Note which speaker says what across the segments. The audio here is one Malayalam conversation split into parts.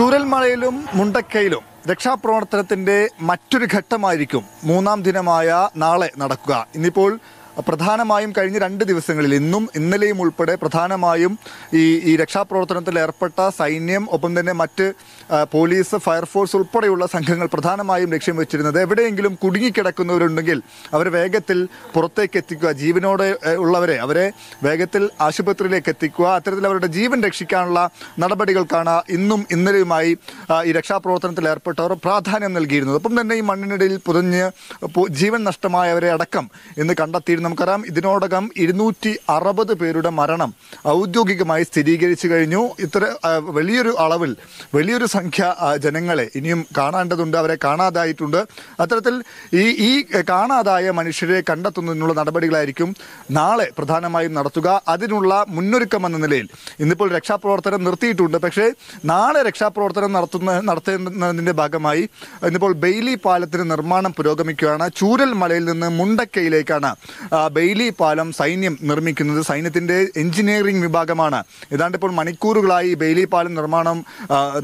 Speaker 1: ചൂരൽമലയിലും മുണ്ടക്കയിലും രക്ഷാപ്രവർത്തനത്തിന്റെ മറ്റൊരു ഘട്ടമായിരിക്കും മൂന്നാം ദിനമായ നാളെ നടക്കുക ഇന്നിപ്പോൾ പ്രധാനമായും കഴിഞ്ഞ രണ്ട് ദിവസങ്ങളിൽ ഇന്നും ഇന്നലെയും ഉൾപ്പെടെ പ്രധാനമായും ഈ ഈ രക്ഷാപ്രവർത്തനത്തിൽ ഏർപ്പെട്ട സൈന്യം ഒപ്പം തന്നെ മറ്റ് പോലീസ് ഫയർഫോഴ്സ് ഉൾപ്പെടെയുള്ള സംഘങ്ങൾ പ്രധാനമായും ലക്ഷ്യം വെച്ചിരുന്നത് എവിടെയെങ്കിലും കുടുങ്ങിക്കിടക്കുന്നവരുണ്ടെങ്കിൽ അവരെ വേഗത്തിൽ പുറത്തേക്ക് എത്തിക്കുക ജീവനോടെ ഉള്ളവരെ അവരെ വേഗത്തിൽ ആശുപത്രിയിലേക്ക് എത്തിക്കുക അത്തരത്തിൽ അവരുടെ ജീവൻ രക്ഷിക്കാനുള്ള നടപടികൾക്കാണ് ഇന്നും ഇന്നലെയുമായി ഈ രക്ഷാപ്രവർത്തനത്തിൽ ഏർപ്പെട്ടവർ പ്രാധാന്യം നൽകിയിരുന്നത് ഒപ്പം തന്നെ ഈ മണ്ണിനിടയിൽ പുതഞ്ഞ് ജീവൻ നഷ്ടമായവരെ അടക്കം ഇന്ന് കണ്ടെത്തി ജില്ലയിൽ നമുക്കറിയാം ഇതിനോടകം ഇരുന്നൂറ്റി അറുപത് പേരുടെ മരണം ഔദ്യോഗികമായി സ്ഥിരീകരിച്ചു കഴിഞ്ഞു ഇത്ര വലിയൊരു അളവിൽ വലിയൊരു സംഖ്യ ജനങ്ങളെ ഇനിയും കാണേണ്ടതുണ്ട് അവരെ കാണാതായിട്ടുണ്ട് അത്തരത്തിൽ ഈ ഈ കാണാതായ മനുഷ്യരെ കണ്ടെത്തുന്നതിനുള്ള നടപടികളായിരിക്കും നാളെ പ്രധാനമായും നടത്തുക അതിനുള്ള മുന്നൊരുക്കമെന്ന നിലയിൽ ഇന്നിപ്പോൾ രക്ഷാപ്രവർത്തനം നിർത്തിയിട്ടുണ്ട് പക്ഷേ നാളെ രക്ഷാപ്രവർത്തനം നടത്തുന്ന നടത്തുന്നതിൻ്റെ ഭാഗമായി ഇന്നിപ്പോൾ ബെയ്ലി പാലത്തിന് നിർമ്മാണം പുരോഗമിക്കുകയാണ് ചൂരൽ മലയിൽ നിന്ന് മുണ്ടക്കയിലേക്കാണ് ബെയ്ലി പാലം സൈന്യം നിർമ്മിക്കുന്നത് സൈന്യത്തിൻ്റെ എഞ്ചിനീയറിംഗ് വിഭാഗമാണ് ഏതാണ്ട് ഇപ്പോൾ മണിക്കൂറുകളായി ബെയ്ലി പാലം നിർമ്മാണം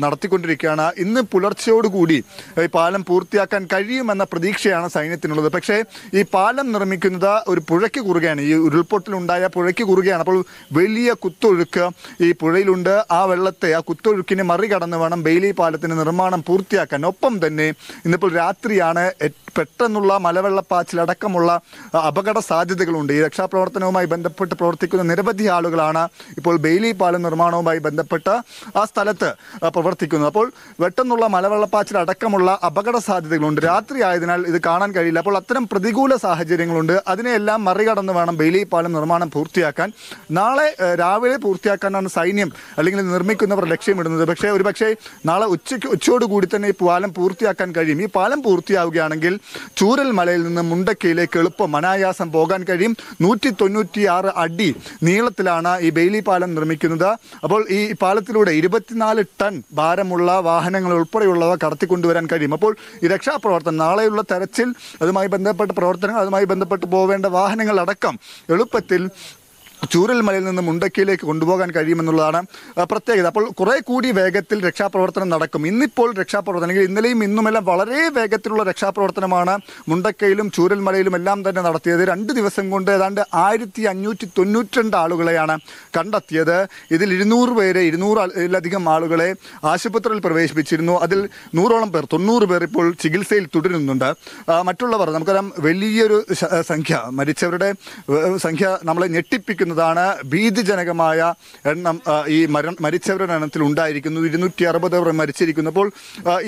Speaker 1: നടത്തിക്കൊണ്ടിരിക്കുകയാണ് ഇന്ന് പുലർച്ചയോടുകൂടി ഈ പാലം പൂർത്തിയാക്കാൻ കഴിയുമെന്ന പ്രതീക്ഷയാണ് സൈന്യത്തിനുള്ളത് പക്ഷേ ഈ പാലം നിർമ്മിക്കുന്നത് ഒരു പുഴയ്ക്ക് കുറുകയാണ് ഈ ഉരുൾപൊട്ടലുണ്ടായ പുഴയ്ക്ക് കുറുകയാണ് അപ്പോൾ വലിയ കുത്തൊഴുക്ക് ഈ പുഴയിലുണ്ട് ആ വെള്ളത്തെ ആ കുത്തൊഴുക്കിനെ മറികടന്ന് വേണം ബെയ്ലി പാലത്തിൻ്റെ നിർമ്മാണം പൂർത്തിയാക്കാൻ ഒപ്പം തന്നെ ഇന്നിപ്പോൾ രാത്രിയാണ് പെട്ടെന്നുള്ള മലവെള്ളപ്പാച്ചിലടക്കമുള്ള അപകട സാധ്യതകളുണ്ട് ഈ രക്ഷാപ്രവർത്തനവുമായി ബന്ധപ്പെട്ട് പ്രവർത്തിക്കുന്ന നിരവധി ആളുകളാണ് ഇപ്പോൾ ബെയിലി പാലം നിർമ്മാണവുമായി ബന്ധപ്പെട്ട് ആ സ്ഥലത്ത് പ്രവർത്തിക്കുന്നത് അപ്പോൾ വെട്ടെന്നുള്ള മലവെള്ളപ്പാച്ചിൽ അടക്കമുള്ള അപകട സാധ്യതകളുണ്ട് രാത്രി ആയതിനാൽ ഇത് കാണാൻ കഴിയില്ല അപ്പോൾ അത്തരം പ്രതികൂല സാഹചര്യങ്ങളുണ്ട് അതിനെയെല്ലാം മറികടന്ന് വേണം ബെയിലി പാലം നിർമ്മാണം പൂർത്തിയാക്കാൻ നാളെ രാവിലെ പൂർത്തിയാക്കാനാണ് സൈന്യം അല്ലെങ്കിൽ നിർമ്മിക്കുന്നവർ ലക്ഷ്യമിടുന്നത് പക്ഷേ ഒരുപക്ഷേ നാളെ ഉച്ചയ്ക്ക് ഉച്ചയോടുകൂടി തന്നെ ഈ പാലം പൂർത്തിയാക്കാൻ കഴിയും ഈ പാലം പൂർത്തിയാവുകയാണെങ്കിൽ ചൂരൽ മലയിൽ നിന്ന് മുണ്ടക്കയിലേക്ക് എളുപ്പം അനായാസം പോകാം പോകാൻ കഴിയും നൂറ്റി തൊണ്ണൂറ്റിയാറ് അടി നീളത്തിലാണ് ഈ ബെയിലി പാലം നിർമ്മിക്കുന്നത് അപ്പോൾ ഈ പാലത്തിലൂടെ ഇരുപത്തിനാല് ടൺ ഭാരമുള്ള വാഹനങ്ങൾ ഉൾപ്പെടെയുള്ളവ കടത്തിക്കൊണ്ടുവരാൻ കഴിയും അപ്പോൾ ഈ രക്ഷാപ്രവർത്തനം നാളെയുള്ള തെരച്ചിൽ അതുമായി ബന്ധപ്പെട്ട പ്രവർത്തനങ്ങൾ അതുമായി ബന്ധപ്പെട്ട് പോവേണ്ട വാഹനങ്ങളടക്കം എളുപ്പത്തിൽ മലയിൽ നിന്ന് മുണ്ടക്കിയിലേക്ക് കൊണ്ടുപോകാൻ കഴിയുമെന്നുള്ളതാണ് പ്രത്യേകത അപ്പോൾ കുറെ കൂടി വേഗത്തിൽ രക്ഷാപ്രവർത്തനം നടക്കും ഇന്നിപ്പോൾ രക്ഷാപ്രവർത്തനം അല്ലെങ്കിൽ ഇന്നലെയും ഇന്നുമെല്ലാം വളരെ വേഗത്തിലുള്ള രക്ഷാപ്രവർത്തനമാണ് മുണ്ടക്കയിലും ചൂരൽമലയിലും എല്ലാം തന്നെ നടത്തിയത് രണ്ട് ദിവസം കൊണ്ട് ഏതാണ്ട് ആയിരത്തി അഞ്ഞൂറ്റി തൊണ്ണൂറ്റിരണ്ട് ആളുകളെയാണ് കണ്ടെത്തിയത് ഇതിൽ ഇരുന്നൂറ് പേരെ ഇരുന്നൂറിലധികം ആളുകളെ ആശുപത്രിയിൽ പ്രവേശിപ്പിച്ചിരുന്നു അതിൽ നൂറോളം പേർ തൊണ്ണൂറ് പേർ ഇപ്പോൾ ചികിത്സയിൽ തുടരുന്നുണ്ട് മറ്റുള്ളവർ നമുക്കറിയാം വലിയൊരു സംഖ്യ മരിച്ചവരുടെ സംഖ്യ നമ്മളെ ഞെട്ടിപ്പിക്കുന്നു സൂചിപ്പിക്കുന്നതാണ് ഭീതിജനകമായ എണ്ണം ഈ മരണം മരിച്ചവരുടെ എണ്ണത്തിൽ ഉണ്ടായിരിക്കുന്നു ഇരുന്നൂറ്റി അറുപത് മരിച്ചിരിക്കുന്നു അപ്പോൾ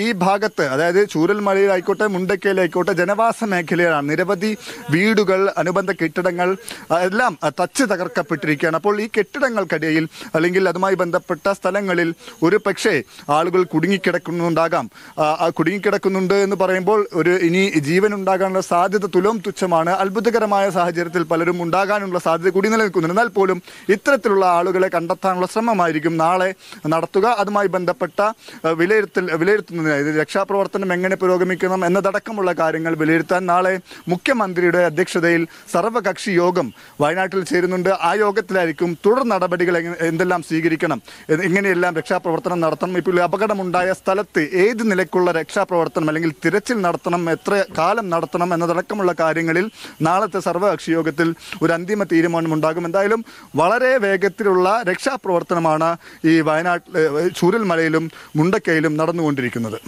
Speaker 1: ഈ ഭാഗത്ത് അതായത് ചൂരൽമലയിലായിക്കോട്ടെ മുണ്ടക്കയിലായിക്കോട്ടെ ജനവാസ മേഖലയിലാണ് നിരവധി വീടുകൾ അനുബന്ധ കെട്ടിടങ്ങൾ എല്ലാം തച്ച് തകർക്കപ്പെട്ടിരിക്കുകയാണ് അപ്പോൾ ഈ കെട്ടിടങ്ങൾക്കിടയിൽ അല്ലെങ്കിൽ അതുമായി ബന്ധപ്പെട്ട സ്ഥലങ്ങളിൽ ഒരു പക്ഷേ ആളുകൾ കുടുങ്ങിക്കിടക്കുന്നുണ്ടാകാം കുടുങ്ങിക്കിടക്കുന്നുണ്ട് എന്ന് പറയുമ്പോൾ ഒരു ഇനി ജീവൻ ഉണ്ടാകാനുള്ള സാധ്യത തുലവും തുച്ഛമാണ് അത്ഭുതകരമായ സാഹചര്യത്തിൽ പലരും ഉണ്ടാകാനുള്ള സാധ്യത കൂടി നിലനിൽക്കുന്നുണ്ട് എന്നിരുന്നാൽ പോലും ഇത്തരത്തിലുള്ള ആളുകളെ കണ്ടെത്താനുള്ള ശ്രമമായിരിക്കും നാളെ നടത്തുക അതുമായി ബന്ധപ്പെട്ട വിലയിരുത്തൽ വിലയിരുത്തുന്നതിനായി രക്ഷാപ്രവർത്തനം എങ്ങനെ പുരോഗമിക്കണം എന്നതടക്കമുള്ള കാര്യങ്ങൾ വിലയിരുത്താൻ നാളെ മുഖ്യമന്ത്രിയുടെ അധ്യക്ഷതയിൽ സർവകക്ഷി യോഗം വയനാട്ടിൽ ചേരുന്നുണ്ട് ആ യോഗത്തിലായിരിക്കും തുടർ നടപടികൾ എന്തെല്ലാം സ്വീകരിക്കണം എങ്ങനെയെല്ലാം രക്ഷാപ്രവർത്തനം നടത്തണം ഇപ്പോൾ അപകടമുണ്ടായ സ്ഥലത്ത് ഏത് നിലക്കുള്ള രക്ഷാപ്രവർത്തനം അല്ലെങ്കിൽ തിരച്ചിൽ നടത്തണം എത്ര കാലം നടത്തണം എന്നതടക്കമുള്ള കാര്യങ്ങളിൽ നാളത്തെ സർവകക്ഷി യോഗത്തിൽ ഒരു അന്തിമ തീരുമാനം ഉണ്ടാകുമെന്ന് എന്തായാലും വളരെ വേഗത്തിലുള്ള രക്ഷാപ്രവർത്തനമാണ് ഈ വയനാട്ടിലെ ചൂരൽമലയിലും മുണ്ടക്കയിലും നടന്നുകൊണ്ടിരിക്കുന്നത്